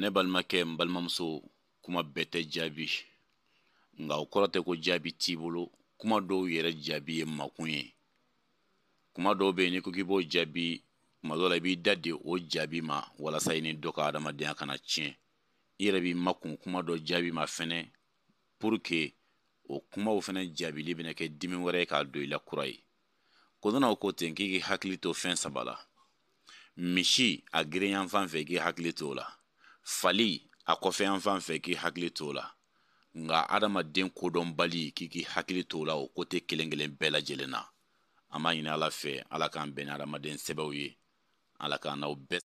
ne balimakɛ n balimamuso kuma bɛɛ tɛ jaabi nka o kɔrɔ tɛ ko jaabi t'i bolo kuma dɔw yɛrɛ jaabi ye makun ye kuma dɔw bɛ yen n'i ko k'i b'o jaabi kuma la i b'i da de o jaabi ma walasa i ni dɔ ka adamadenya kana tiɲɛ i yɛrɛ b'i makun kuma dɔ jaabi ma fɛnɛ pour que o kumaw fɛnɛ jaabili bena kɛ dimi wɛrɛ ye k'a don i la kura ye ko ko ten k'i k'i hakili to fɛn saba la misi a girinyanfan fɛ i k'i hakili to o la fali a kɔfɛ an fan fɛ k'i hakili t'o la nka adamaden kodɔnbali k'i k'i hakili t'o la o kote kelen kelen bɛɛ lajɛlen na an b'a ɲini ala fɛ ala k'an bɛn ni adamaden sɛbɛw ye ala k'an n'aw bɛɛ